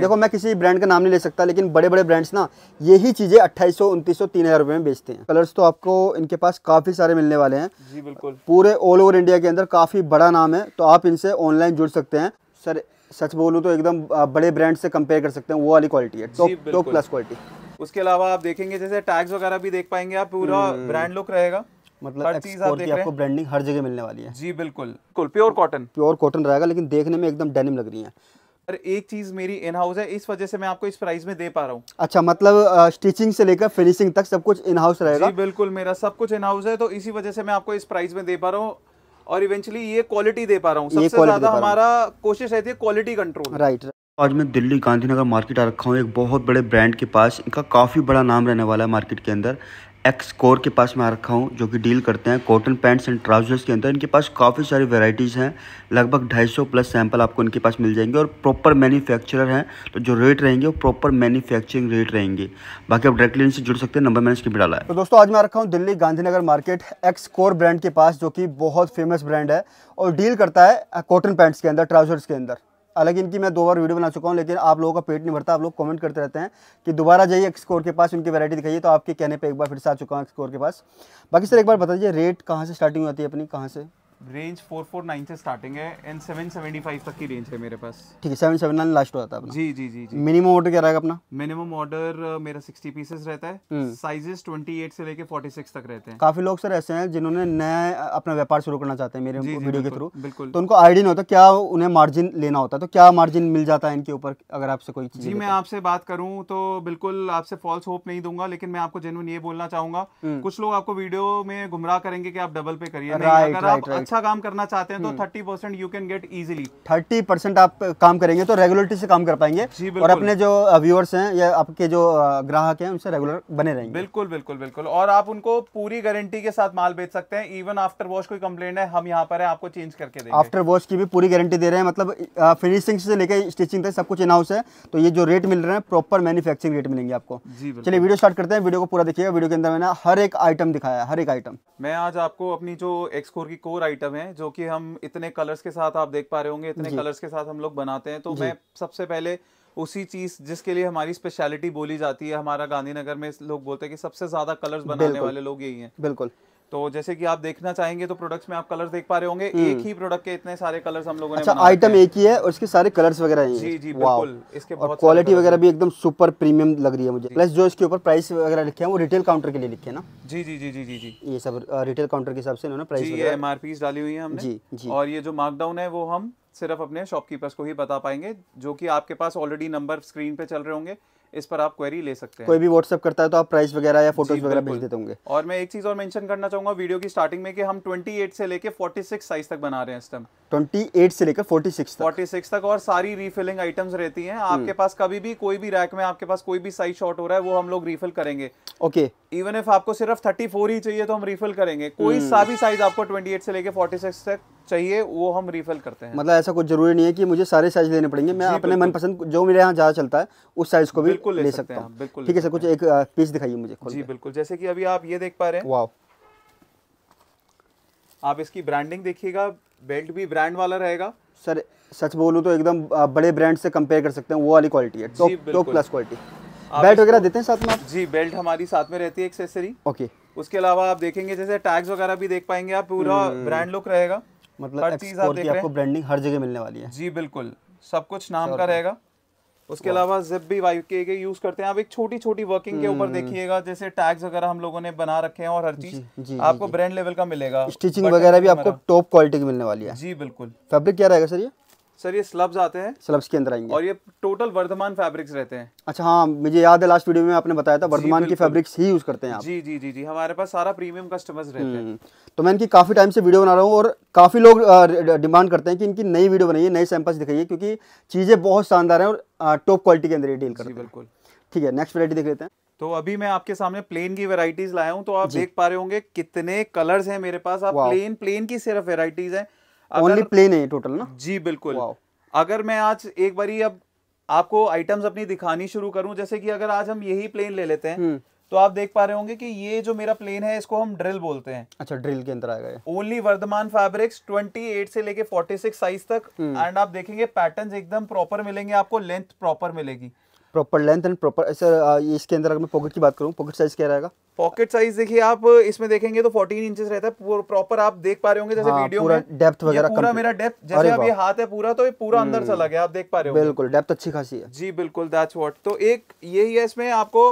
देखो मैं किसी ब्रांड का नाम नहीं ले सकता लेकिन बड़े बड़े ब्रांड्स ना यही चीज़ें अट्ठाईस सौ उनतीस सौ तीन हज़ार में बेचते हैं कलर्स तो आपको इनके पास काफ़ी सारे मिलने वाले हैं जी बिल्कुल पूरे ऑल ओवर इंडिया के अंदर काफ़ी बड़ा नाम है तो आप इनसे ऑनलाइन जुड़ सकते हैं सर सच बोलूँ तो एकदम बड़े ब्रांड से कंपेयर कर सकते हैं वो वाली क्वालिटी है टॉप टॉप प्लस क्वालिटी उसके अलावा आप देखेंगे जैसे टैग्स वगैरह भी देख पाएंगे आप पूरा ब्रांड हम्म। लुक रहेगा मतलब हर चीज आप आपको ब्रांडिंग हर जगह मिलने वाली है जी बिल्कुल प्योर कॉटन प्योर कॉटन रहेगा लेकिन देखने में एकदम डेनिम लग रही है पर एक चीज मेरी इन हाउस है इस वजह से मैं आपको इस प्राइस में दे पा रहा हूँ अच्छा मतलब स्टिचिंग से लेकर फिनिशिंग तक सब कुछ इन हाउस रहेगा बिल्कुल मेरा सब कुछ इन हाउस है तो इसी वजह से मैं आपको इस प्राइस में दे पा रहा हूँ और इवेंचुअली ये क्वालिटी दे पा रहा हूँ सबसे ज्यादा हमारा कोशिश रहती है क्वालिटी कंट्रोल राइट आज मैं दिल्ली गांधीनगर मार्केट आ रखा हूँ एक बहुत बड़े ब्रांड के पास इनका काफ़ी बड़ा नाम रहने वाला है मार्केट के अंदर एक्स कोर के पास मैं रखा हूँ जो कि डील करते हैं कॉटन पैंट्स एंड ट्राउजर्स के अंदर इनके पास काफ़ी सारी वैरायटीज़ हैं लगभग 250 प्लस सैंपल आपको इनके पास मिल जाएंगे और प्रॉपर मैन्युफैक्चरर हैं तो जो रेट रहेंगे वो प्रॉपर मैन्युफैक्चरिंग रेट रहेंगे बाकी आप डायरेक्टली इनसे जुड़ सकते हैं नंबर मैंने इसके भी डाला है तो दोस्तों आज मैं रखा हूँ Delhi Gandhinagar market X Core brand के पास जो कि बहुत फेमस ब्रांड है और डील करता है कॉटन पैंट्स के अंदर ट्राउजर्स के अंदर हालांकि इनकी मैं दो बार वीडियो बना चुका हूँ लेकिन आप लोगों का पेट नहीं भरता आप लोग कमेंट करते रहते हैं कि दोबारा जाइए एक्सकोर के पास उनकी वैरायटी दिखाइए तो आपके कहने पे एक बार फिर से आ चुका हूँ एक्सकोर के पास बाकी सर एक बार बता दीजिए रेट कहाँ से स्टार्टिंग होती है अपनी कहाँ से रेंज 449 से स्टार्टिंग है एंड 775 तक की रेंज है मेरे पास ठीक है 779 लास्ट होता है जी जी जी जी मिनिमम ऑर्डर क्या रहेगा अपना मिनिमम ऑर्डर uh, मेरा 60 पीसेस रहता है साइजेस हम्म। 28 से लेके 46 तक रहते हैं काफी लोग सर ऐसे हैं जिन्होंने नया अपना व्यापार शुरू करना चाहते हैं मेरे जी, जी, वीडियो के थ्रू बिल्कुल तो उनको आइडिया नहीं होता क्या उन्हें मार्जिन लेना होता है तो क्या मार्जिन मिल जाता है इनके ऊपर अगर आपसे कोई जी मैं आपसे बात करूँ तो बिल्कुल आपसे फॉल्स होप नहीं दूंगा लेकिन मैं आपको जेनुअन ये बोलना चाहूंगा हम्म। कुछ लोग आपको वीडियो में गुमराह करेंगे कि आप डबल पे करिए अच्छा काम करना चाहते हैं तो thirty percent you can get easily thirty percent आप काम करेंगे तो रेगुलरिटी से काम कर पाएंगे और अपने जो व्यूअर्स हैं या आपके जो ग्राहक हैं उनसे रेगुलर बने रहेंगे बिल्कुल बिल्कुल बिल्कुल और आप उनको पूरी गारंटी के साथ माल बेच सकते हैं इवन आफ्टर वॉश कोई कंप्लेन है हम यहाँ पर है आपको चेंज करके देंगे आफ्टर वॉश की भी पूरी गारंटी दे रहे हैं मतलब फिनिशिंग से लेकर स्टिचिंग तक सब कुछ इनाउस है तो ये जो रेट मिल रहे हैं प्रॉपर मैन्युफैक्चरिंग रेट मिलेंगे आपको चलिए वीडियो स्टार्ट करते हैं वीडियो को पूरा देखिएगा वीडियो के अंदर मैंने हर एक आइटम दिखाया है हर एक आइटम मैं आज आपको अपनी जो एक्सकोर की कोर आइटम है जो कि हम इतने कलर्स के साथ आप देख पा रहे होंगे इतने कलर्स के साथ हम लोग बनाते हैं तो मैं सबसे पहले उसी चीज जिसके लिए हमारी स्पेशलिटी बोली जाती है हमारा गांधीनगर में लोग बोलते हैं कि सबसे ज्यादा कलर्स बनाने वाले लोग यही हैं बिल्कुल तो जैसे कि आप देखना चाहेंगे तो प्रोडक्ट्स में आप कलर देख पा रहे होंगे हम्म। एक ही प्रोडक्ट के इतने सारे कलर्स हम लोगों ने अच्छा आइटम एक ही है और इसके सारे कलर्स वगैरह हैं जी जी बिल्कुल इसके बहुत क्वालिटी वगैरह भी एकदम सुपर प्रीमियम लग रही है मुझे प्लस जो इसके ऊपर प्राइस वगैरह लिखे हैं वो रिटेल काउंटर के लिए लिखे हैं ना जी जी जी जी जी जी ये सब रिटेल काउंटर के हिसाब से इन्होंने प्राइस ये पी डाली हुई है हमने जी जी और ये जो मार्कडाउन है वो हम सिर्फ अपने शॉपकीपर्स को ही बता पाएंगे जो कि आपके पास ऑलरेडी नंबर स्क्रीन पे चल रहे होंगे इस पर आप क्वेरी ले सकते हैं कोई भी व्हाट्सअप करता है तो आप प्राइस वगैरह या फोटोज वगैरह भेज देते होंगे और मैं एक चीज और मेंशन करना चाहूंगा वीडियो की स्टार्टिंग में कि हम 28 से लेके 46 साइज तक बना रहे हैं इस टाइम 28 से लेकर 46 तक 46 तक और सारी रीफिलिंग आइटम्स रहती हैं हम्म। आपके पास कभी भी कोई भी रैक में आपके पास कोई भी साइज शॉर्ट हो रहा है वो हम लोग रीफिल करेंगे ओके इवन इफ आपको सिर्फ 34 ही चाहिए तो हम रीफिल करेंगे कोई हम्म। सा भी साइज आपको 28 से लेकर 46 तक चाहिए वो हम रिफिल करते हैं मतलब ऐसा कुछ जरूरी नहीं है कि मुझे सारे साइज लेने पड़ेंगे मैं अपने मनपसंद जो मेरे यहाँ ज़्यादा चलता है उस साइज को भी ले, सकते हैं बिल्कुल ठीक है सर कुछ एक पीस दिखाइए मुझे जी बिल्कुल जैसे कि अभी आप ये देख पा रहे हैं वाह आप इसकी ब्रांडिंग देखिएगा बेल्ट भी ब्रांड वाला रहेगा सर सच बोलूँ तो एकदम बड़े ब्रांड से कंपेयर कर सकते हैं वो वाली क्वालिटी है top top plus quality belt वगैरह देते हैं साथ में आप जी बेल्ट हमारी साथ में रहती है एक्सेसरी ओके उसके अलावा आप देखेंगे जैसे टैग्स वगैरह भी देख पाएंगे आप पूरा ब्रांड हम्म। लुक रहेगा मतलब हर चीज़ आप देख रहे हैं आपको ब्रांडिंग हर जगह मिलने वाली है जी बिल्कुल सब कुछ नाम का रहेगा उसके अलावा जिप भी वाई के, के यूज करते हैं आप एक छोटी छोटी वर्किंग के ऊपर hmm। देखिएगा जैसे टैग्स वगैरह हम लोगों ने बना रखे हैं और हर चीज आपको ब्रांड लेवल का मिलेगा स्टिचिंग वगैरह भी आपको टॉप क्वालिटी की मिलने वाली है जी बिल्कुल फैब्रिक क्या रहेगा सर ये सर ये स्लब्स आते हैं स्लब्स के अंदर आएंगे और ये टोटल वर्धमान फैब्रिक्स रहते हैं अच्छा हाँ मुझे याद है लास्ट वीडियो में आपने बताया था वर्धमान की फैब्रिक्स ही यूज करते हैं आप जी जी जी जी हमारे पास सारा प्रीमियम कस्टमर्स रहते हैं हम्म, तो मैं इनकी काफी टाइम से वीडियो बना रहा हूँ और काफी लोग डिमांड करते हैं कि इनकी नई वीडियो बनाइए नए सैंपल्स दिखाइए क्योंकि चीजें बहुत शानदार है और टॉप क्वालिटी के अंदर ये डील करते हैं बिल्कुल ठीक है नेक्स्ट वेरायटी देख लेते हैं तो अभी मैं आपके सामने प्लेन की वेराइटीज लाया हूँ तो आप देख पा रहे होंगे कितने कलर्स हैं मेरे पास आप प्लेन प्लेन की सिर्फ वेराइटीज हैं ओनली प्लेन है टोटल ना जी बिल्कुल अगर मैं आज एक बारी अब आपको आइटम्स अपनी दिखानी शुरू करूं जैसे कि अगर आज हम यही प्लेन ले लेते हैं हम्म। तो आप देख पा रहे होंगे कि ये जो मेरा प्लेन है इसको हम ड्रिल बोलते हैं अच्छा ड्रिल के अंदर आएगा ओनली वर्धमान फैब्रिक्स 28 से लेके 46 साइज तक एंड हम्म। आप देखेंगे पैटर्न्स एकदम प्रॉपर मिलेंगे आपको लेंथ प्रॉपर मिलेगी proper length and proper sir इसके अंदर अगर मैं पॉकेट की बात करूँ पॉकेट साइज क्या रहेगा पॉकेट साइज देखिए आप इसमें देखेंगे तो 14 इंचेस रहता है प्रॉपर आप देख पा रहे होंगे जैसे हाँ, वीडियो में डेप्थ वगैरह पूरा मेरा डेप्थ जैसे अब ये हाथ है पूरा तो ये पूरा अंदर हम्म। चला गया आप देख पा रहे हो बिल्कुल डेप्थ अच्छी खासी है जी बिल्कुल दैट्स व्हाट तो एक यही है इसमें आपको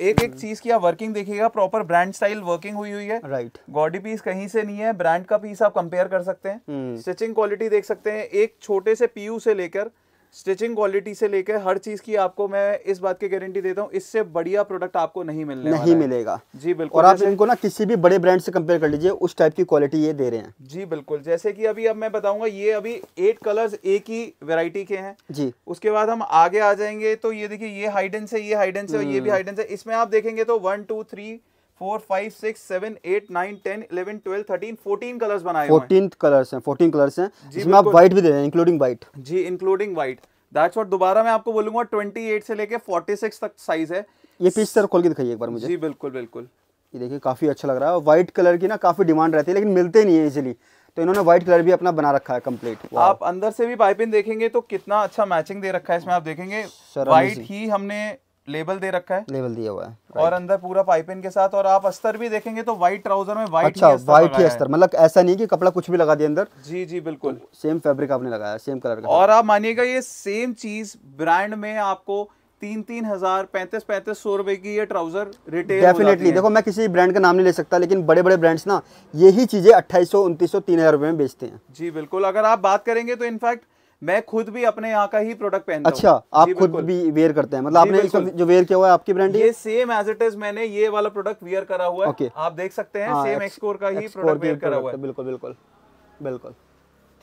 एक एक हम्म। चीज की आप वर्किंग देखिएगा प्रॉपर ब्रांड स्टाइल वर्किंग हुई हुई है राइट गॉडी पीस कहीं से नहीं है ब्रांड का पीस आप कंपेयर कर सकते हैं स्टिचिंग हम्म। क्वालिटी देख सकते हैं एक छोटे से पीयू से लेकर स्टिचिंग क्वालिटी से लेकर हर चीज की आपको मैं इस बात की गारंटी देता हूँ इससे बढ़िया प्रोडक्ट आपको नहीं मिलने नहीं मिलेगा जी बिल्कुल और आप इनको ना किसी भी बड़े ब्रांड से कंपेयर कर लीजिए उस टाइप की क्वालिटी ये दे रहे हैं जी बिल्कुल जैसे कि अभी अब मैं बताऊंगा ये अभी एट कलर्स एक ही वेराइटी के हैं जी उसके बाद हम आगे आ जाएंगे तो ये देखिए ये हाइडेंस है ये हाइडेंस है ये भी हाइडेंस हम्म। है इसमें आप देखेंगे तो one two three four five six seven eight nine ten eleven twelve thirteen fourteen colours बनाए फोर्टीन कलर्स हैं फोर्टीन कलर्स हैं जिसमें आप व्हाइट भी दे रहे हैं इंक्लूडिंग व्हाइट जी इंक्लूडिंग व्हाइट दैट्स व्हाट दोबारा मैं आपको बोलूंगा ट्वेंटी एट से लेके सिक्स तक साइज है ये पीस सर खोल के दिखाइए एक बार मुझे जी बिल्कुल बिल्कुल ये देखिए काफ़ी अच्छा लग रहा है व्हाइट कलर की ना काफ़ी डिमांड रहती है लेकिन मिलते नहीं है इजिली तो इन्होंने व्हाइट कलर भी अपना बना रखा है कंप्लीट आप अंदर से भी पाइपिंग देखेंगे तो कितना अच्छा मैचिंग दे रखा है इसमें आप देखेंगे व्हाइट ही हमने लेबल दे रखा है लेबल दिया हुआ है और अंदर पूरा पाइपिंग के साथ और आप अस्तर भी देखेंगे तो व्हाइट ट्राउजर में व्हाइट अच्छा व्हाइट ही अस्तर मतलब ऐसा नहीं कि कपड़ा कुछ भी लगा दिया अंदर जी जी बिल्कुल तो सेम फैब्रिक आपने लगाया सेम कलर का और आप मानिएगा ये सेम चीज ब्रांड में आपको तीन तीन हजार पैंतीस पैंतीस सौ रुपए की ये ट्राउजर रिटेल डेफिनेटली देखो मैं किसी ब्रांड का नाम नहीं ले सकता लेकिन बड़े बड़े ब्रांड्स ना यही चीजें अट्ठाईस सौ उन्तीस सौ तीन हजार रुपए में बेचते हैं जी बिल्कुल अगर आप बात करेंगे तो इनफैक्ट मैं खुद भी अपने यहाँ का ही प्रोडक्ट पहनता अच्छा आप खुद भी वेयर करते हैं मतलब आपने इसको जो वेयर किया हुआ है आपकी ब्रांड ये सेम एज इट इज मैंने ये वाला प्रोडक्ट वेयर करा हुआ है आप देख सकते हैं सेम हाँ, एक्सकोर का ही प्रोडक्ट वेयर करा हुआ है बिल्कुल बिल्कुल बिल्कुल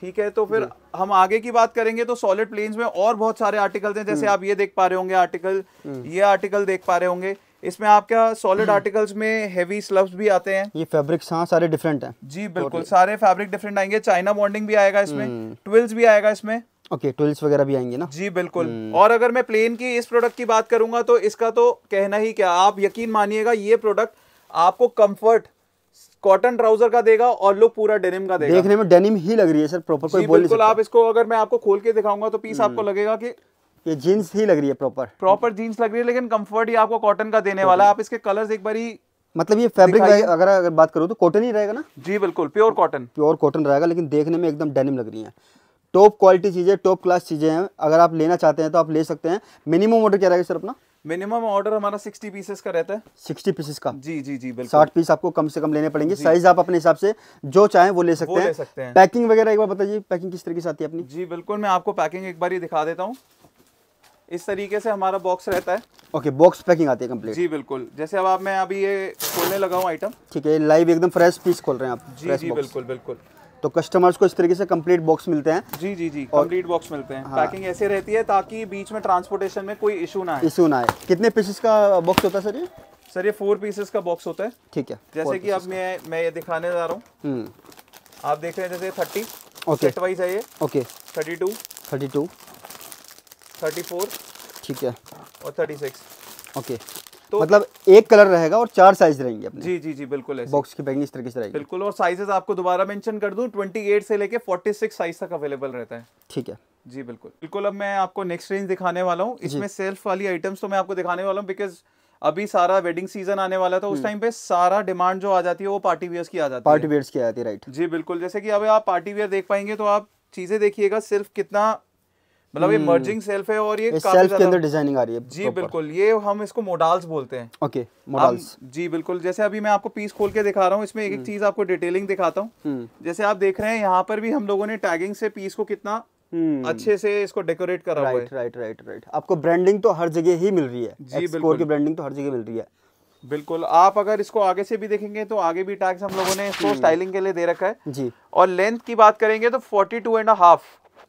ठीक है तो फिर हम आगे की बात करेंगे तो सॉलिड प्लेन्स में और बहुत सारे आर्टिकल्स हैं जैसे हम्म। आप ये देख पा रहे होंगे आर्टिकल हम्म। ये आर्टिकल देख पा रहे होंगे इसमें आपका सॉलिड आर्टिकल्स हम्म। में हेवी स्लब्स भी आते हैं ये फैब्रिक्स हाँ सारे डिफरेंट हैं जी बिल्कुल सारे फैब्रिक डिफरेंट आएंगे चाइना बॉन्डिंग भी आएगा इसमें ट्विल्स हम्म। भी आएगा इसमें ओके ट्विल्स वगैरह भी आएंगे ना जी बिल्कुल हम्म। और अगर मैं प्लेन की इस प्रोडक्ट की बात करूंगा तो इसका तो कहना ही क्या आप यकीन मानिएगा ये प्रोडक्ट आपको कम्फर्ट कॉटन ट्राउजर का देगा और लुक पूरा डेनिम का देगा देखने में डेनिम ही लग रही है सर प्रॉपर कोई बोल नहीं सकता आप इसको अगर मैं आपको खोल के दिखाऊंगा तो पीस आपको लगेगा कि ये जीन्स ही लग रही है प्रॉपर प्रॉपर जीन्स लग रही है लेकिन कंफर्ट ही आपको कॉटन का देने वाला है आप इसके कलर्स एक बार ही मतलब ये फैब्रिक अगर अगर बात करूँ तो कॉटन ही रहेगा ना जी बिल्कुल प्योर कॉटन प्योर कॉटन रहेगा लेकिन देखने में एकदम डेनिम लग रही है टॉप क्वालिटी चीज़ें टॉप क्लास चीज़ें हैं अगर आप लेना चाहते हैं तो आप ले सकते हैं मिनिमम ऑर्डर क्या रहेगा सर अपना मिनिमम ऑर्डर हमारा 60 पीसेस का रहता है 60 पीसेस का जी जी जी बिल्कुल साठ पीस आपको कम से कम लेने पड़ेंगे साइज आप अपने हिसाब से जो चाहें वो ले सकते, वो हैं।, ले सकते हैं पैकिंग वगैरह एक बार बताइए पैकिंग किस तरीके से आती है अपनी जी बिल्कुल मैं आपको पैकिंग एक बार ही दिखा देता हूँ इस तरीके से हमारा बॉक्स रहता है ओके बॉक्स पैकिंग आती है कंप्लीट जी बिल्कुल जैसे अब आप मैं अभी ये खोलने लगा हूँ आइटम ठीक है लाइव एकदम फ्रेश पीस खोल रहे हैं आप जी जी बिल्कुल बिल्कुल तो कस्टमर्स को इस तरीके से कंप्लीट बॉक्स मिलते हैं जी जी जी कंप्लीट बॉक्स मिलते हैं हाँ। पैकिंग ऐसे रहती है ताकि बीच में ट्रांसपोर्टेशन में कोई इशू ना आए इशू ना आए कितने पीसेस का बॉक्स होता है सर ये सर ये फोर पीसेस का बॉक्स होता है ठीक है जैसे कि अब मैं मैं ये दिखाने जा रहा हूँ हम्म। आप देख रहे हैं जैसे thirty okay okay thirty two thirty two thirty four ठीक है और थर्टी सिक्स ओके तो मतलब एक कलर रहेगा और चार साइज रहेंगे अपने जी जी जी बिल्कुल ऐसे बॉक्स की इस तरीके से रहेगी बिल्कुल और साइजेस आपको दोबारा मेंशन कर दूं 28 से लेके 46 साइज तक अवेलेबल रहता है ठीक है जी बिल्कुल बिल्कुल अब मैं आपको नेक्स्ट रेंज दिखाने वाला हूँ इसमें सेल्फ वाली आइटम्स तो मैं आपको दिखाने वाला हूँ बिकॉज अभी सारा वेडिंग सीजन आने वाला था उस टाइम हम्म। पे सारा डिमांड जो आ जाती है वो पार्टी वेयर की आ जाती है पार्टी वेयर की आती है राइट जी बिल्कुल जैसे की अभी आप पार्टी वेयर देख पाएंगे तो आप चीजें देखिएगा सिर्फ कितना मतलब ये मर्जिंग हम्म। सेल्फ है और ये सेल्फ के अंदर डिजाइनिंग आ रही है जी बिल्कुल ये हम इसको मोडल्स बोलते हैं ओके मोडल्स जी बिल्कुल जैसे अभी मैं आपको पीस खोल के दिखा रहा हूँ इसमें एक एक हम्म। चीज आपको डिटेलिंग दिखाता हूँ हम्म। जैसे आप देख रहे हैं यहाँ पर भी हम लोगों ने टैगिंग से पीस को कितना अच्छे से इसको डेकोरेट करा हुआ है राइट राइट राइट आपको ब्रांडिंग तो हर जगह ही मिल रही है जी बिल्कुल की ब्रांडिंग तो हर जगह मिल रही है बिल्कुल आप अगर इसको आगे से भी देखेंगे तो आगे भी टैग्स हम लोगों ने इसको स्टाइलिंग के लिए दे रखा है जी और लेंथ की बात करेंगे तो forty two and half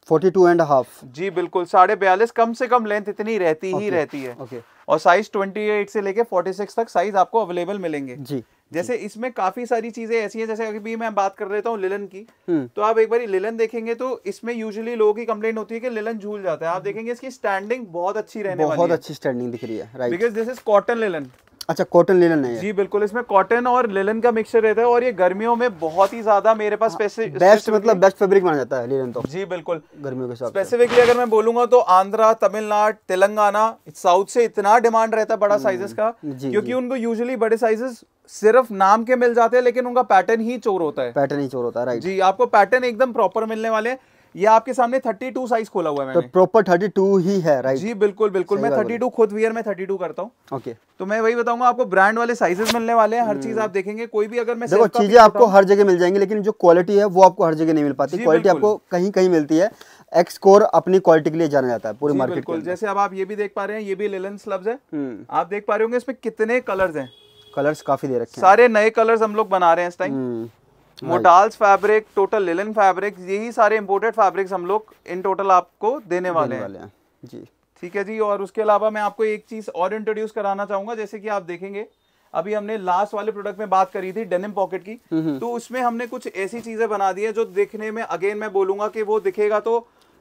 forty two and half जी बिल्कुल साढ़े बयालीस कम से कम लेंथ इतनी रहती okay. ही रहती है ओके okay. और साइज ट्वेंटी एट से लेके फोर्टी सिक्स तक साइज आपको अवेलेबल मिलेंगे जी जैसे इसमें काफी सारी चीजें ऐसी हैं जैसे अभी मैं बात कर लेता हूँ लिलन की हम्म। तो आप एक बार लिलन देखेंगे तो इसमें यूजुअली लोगों की कंप्लेंट होती है कि लिलन झूल जाता है आप हम्म। देखेंगे इसकी स्टैंडिंग बहुत अच्छी रहने बहुत अच्छी स्टैंडिंग दिख रही है because this is cotton linen अच्छा कॉटन लेलन है जी बिल्कुल इसमें कॉटन और लेलन का मिक्सचर रहता है और ये गर्मियों में बहुत ही ज्यादा मेरे पास बेस्ट हाँ, मतलब बेस्ट फैब्रिक माना जाता है लेलन तो जी बिल्कुल गर्मियों के साथ स्पेसिफिकली अगर मैं बोलूंगा तो आंध्रा तमिलनाडु तेलंगाना साउथ से इतना डिमांड रहता है बड़ा साइजेस हम्म, का क्योंकि उनको यूजली बड़े साइजेस सिर्फ नाम के मिल जाते हैं लेकिन उनका पैटर्न ही चोर होता है पैटर्न ही चोर होता है राइट जी आपको पैटर्न एकदम प्रॉपर मिलने वाले हैं ये आपके सामने 32 साइज खोला हुआ है तो प्रॉपर 32 ही है राइट जी बिल्कुल बिल्कुल मैं 32 खुद वियर में 32 करता हूँ ओके तो मैं वही बताऊंगा आपको ब्रांड वाले साइजेस मिलने वाले हैं हर चीज हम्म। आप देखेंगे कोई भी अगर मैं देखो चीजें आपको हर जगह मिल जाएंगी लेकिन जो क्वालिटी है वो आपको हर जगह नहीं मिल पाती क्वालिटी आपको कहीं कहीं मिलती है एक्स कोर अपनी क्वालिटी के लिए जाना जाता है पूरी मार्केट बिल्कुल जैसे अब आप ये भी देख पा रहे हैं ये भी लेलन स्लब्स है आप देख पा रहे होंगे इसमें कितने कलर्स हैं कलर्स काफी दे रखे हैं सारे नए कलर्स हम लोग बना रहे हैं इस टाइम मोटाल्स फैब्रिक टोटल लिलन फैब्रिक यही सारे इम्पोर्टेड फैब्रिक्स हम लोग इन टोटल आपको देने वाले, हैं जी ठीक है जी और उसके अलावा मैं आपको एक चीज़ और इंट्रोड्यूस कराना चाहूंगा जैसे कि आप देखेंगे अभी हमने लास्ट वाले प्रोडक्ट में बात करी थी डेनिम पॉकेट की हम्म, हम्म। तो उसमें हमने कुछ ऐसी चीज़ें बना दी है जो देखने में अगेन मैं बोलूंगा कि वो दिखेगा तो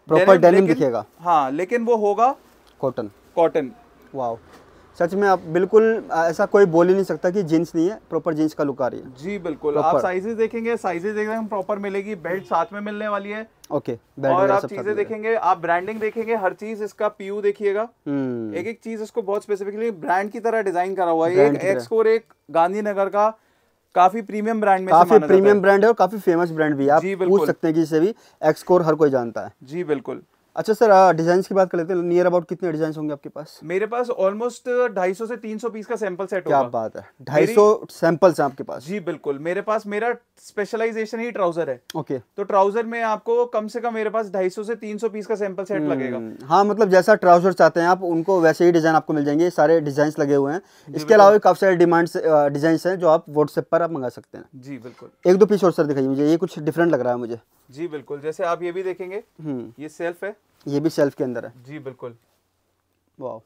प्रॉपर डेनिम दिखेगा हाँ लेकिन वो होगा कॉटन कॉटन वाओ सच में आप बिल्कुल ऐसा कोई बोल ही नहीं सकता कि जींस नहीं है प्रॉपर जींस का लुक आ रही है जी बिल्कुल आप साइजेस देखेंगे साइजेस एकदम प्रॉपर मिलेगी बेल्ट साथ में मिलने वाली है ओके okay, और आप चीजें देखेंगे आप ब्रांडिंग देखेंगे हर चीज इसका पीयू देखिएगा हम्म। एक एक चीज इसको बहुत स्पेसिफिकली ब्रांड की तरह डिजाइन करा हुआ है एक एक्सकोर एक गांधीनगर का काफी प्रीमियम ब्रांड में काफी प्रीमियम ब्रांड है और काफी फेमस ब्रांड भी आप पूछ सकते हैं कि इसे भी एक्सकोर हर कोई जानता है जी बिल्कुल अच्छा सर डिजाइन की बात कर लेते हैं नियर अबाउट कितने डिजाइन होंगे आपके पास मेरे पास ऑलमोस्ट सौ से सौ पीस का सैंपल सेट क्या बात है सौ सैंपल्स हैं आपके पास जी बिल्कुल मेरे पास मेरा स्पेशलाइजेशन ही ट्राउजर है ओके तो ट्राउजर में आपको कम से कम मेरे पास सौ से सौ पीस का सैंपल सेट लगेगा हम्म, हाँ मतलब जैसा ट्राउजर चाहते हैं आप उनको वैसे ही डिजाइन आपको मिल जाएंगे सारे डिजाइन लगे हुए हैं इसके अलावा काफी सारे डिमांड डिजाइन है जो आप व्हाट्सएप पर आप मंगा सकते हैं जी बिल्कुल एक दो पीस और सर दिखाइए मुझे ये कुछ डिफरेंट लग रहा है मुझे जी बिल्कुल जैसे आप ये भी देखेंगे हम्म। ये सेल्फ है ये भी शेल्फ के अंदर है जी बिल्कुल वाह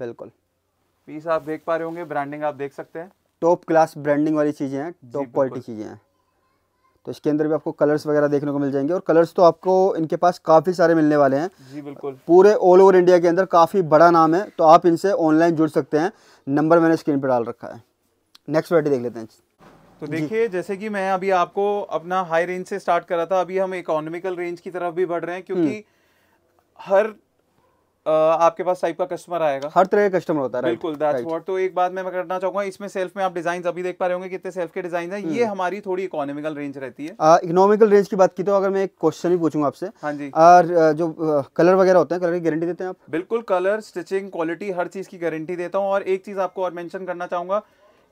बिल्कुल पीस आप देख पा रहे होंगे ब्रांडिंग आप देख सकते हैं टॉप क्लास ब्रांडिंग वाली चीज़ें हैं टॉप क्वालिटी चीज़ें हैं तो इसके अंदर भी आपको कलर्स वगैरह देखने को मिल जाएंगे और कलर्स तो आपको इनके पास काफ़ी सारे मिलने वाले हैं जी बिल्कुल पूरे ऑल ओवर इंडिया के अंदर काफ़ी बड़ा नाम है तो आप इनसे ऑनलाइन जुड़ सकते हैं नंबर मैंने स्क्रीन पर डाल रखा है नेक्स्ट वराइटी देख लेते हैं तो देखिए जैसे कि मैं अभी आपको अपना हाई रेंज से स्टार्ट कर रहा था अभी हम इकोनॉमिकल रेंज की तरफ भी बढ़ रहे हैं क्योंकि हम्म। हर आपके पास टाइप का कस्टमर आएगा हर तरह का कस्टमर होता है बिल्कुल दैट्स व्हाट तो एक बात मैं करना चाहूंगा इसमें सेल्फ में आप डिजाइन अभी देख पा रहे होंगे कितने सेल्फ के डिजाइन है ये हम्म। हमारी थोड़ी इकोनॉमिकल रेंज रहती है इकोनॉमिकल रेंज की बात की तो अगर मैं एक क्वेश्चन ही पूछूंगा आपसे हाँ जी और जो कलर वगैरह होते हैं कलर की गारंटी देते हैं आप बिल्कुल कलर स्टिचिंग क्वालिटी हर चीज की गारंटी देता हूँ और एक चीज आपको और मैंशन करना चाहूंगा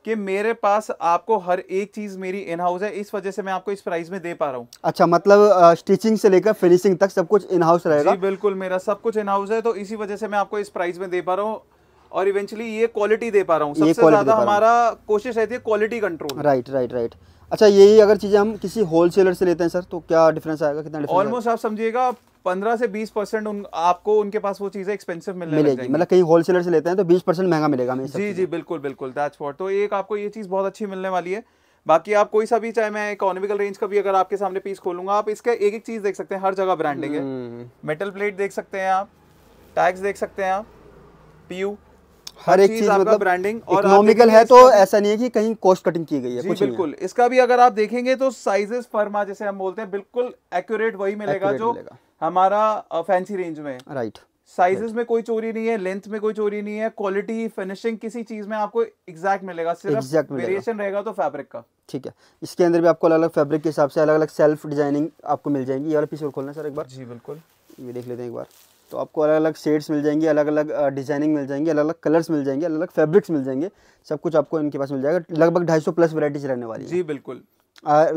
कि मेरे पास आपको हर एक चीज मेरी इन हाउस है इस वजह से मैं आपको इस प्राइस में दे पा रहा हूँ अच्छा मतलब स्टिचिंग से लेकर फिनिशिंग तक सब कुछ इन हाउस रहेगा जी बिल्कुल मेरा सब कुछ इन हाउस है तो इसी वजह से मैं आपको इस प्राइस में दे पा रहा हूँ और इवेंचुअली ये क्वालिटी दे पा रहा हूँ सबसे ज्यादा हमारा कोशिश रहती है quality control right right right अच्छा यही अगर चीजें हम किसी होलसेलर से लेते हैं सर तो क्या डिफरेंस आएगा कितना ऑलमोस्ट आप समझिएगा पंद्रह से बीस परसेंट उन, आपको उनके पास वो चीजें एक्सपेंसिव मिलने मिलेगी मतलब कहीं होलसेलर से लेते हैं तो बीस परसेंट महंगा मिलेगा हमें जी जी बिल्कुल बिल्कुल दैट्स वॉट तो एक आपको ये चीज बहुत अच्छी मिलने वाली है बाकी आप कोई सा भी चाहे मैं इकोनॉमिकल रेंज का भी अगर आपके सामने पीस खोलूंगा आप इसके एक एक चीज देख सकते हैं हर जगह ब्रांडिंग है मेटल हम्म। प्लेट देख सकते हैं आप टैक्स देख सकते हैं आप पीयू हर एक चीज मतलब ब्रांडिंग और इकोनॉमिकल है तो ऐसा नहीं है कि कहीं कॉस्ट कटिंग की गई है कुछ बिल्कुल इसका भी अगर आप देखेंगे तो साइजेस फर्मा जैसे हम बोलते हैं बिल्कुल एक्यूरेट वही मिलेगा जो मिलेगा। हमारा फैंसी रेंज में राइट साइजेस में कोई चोरी नहीं है लेंथ में कोई चोरी नहीं है क्वालिटी फिनिशिंग किसी चीज में आपको एग्जैक्ट मिलेगा सिर्फ वेरिएशन रहेगा तो फैब्रिक का ठीक है इसके अंदर भी आपको अलग अलग फैब्रिक के हिसाब से अलग अलग सेल्फ डिजाइनिंग आपको मिल जाएंगी ये वाला पीस और खोलना सर एक बार जी बिल्कुल ये देख लेते हैं एक बार तो आपको अलग अलग शेड्स मिल जाएंगे अलग अलग डिजाइनिंग मिल जाएंगे अलग अलग कलर्स मिल जाएंगे अलग अलग फैब्रिक्स मिल जाएंगे सब कुछ आपको इनके पास मिल जाएगा लगभग ढाई सौ प्लस वराइटीज रहने वाली जी बिल्कुल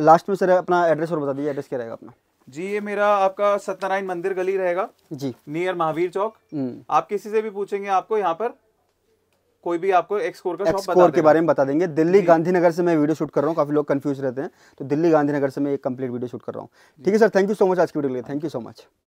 लास्ट में सर अपना एड्रेस और बता दीजिए एड्रेस क्या रहेगा अपना जी ये मेरा आपका सत्यनारायण मंदिर गली रहेगा जी नियर महावीर चौक हम्म। आप किसी से भी पूछेंगे आपको यहाँ पर कोई भी आपको एक्सकोर का एक्सकोर बता के बारे में बता देंगे दिल्ली गांधीनगर से मैं वीडियो शूट कर रहा हूँ काफी लोग कंफ्यूज रहते हैं तो दिल्ली गांधीनगर से मैं एक कंप्लीट वीडियो शूट कर रहा हूँ ठीक है sir thank you so much आज की वीडियो के लिए थैंक यू सो मच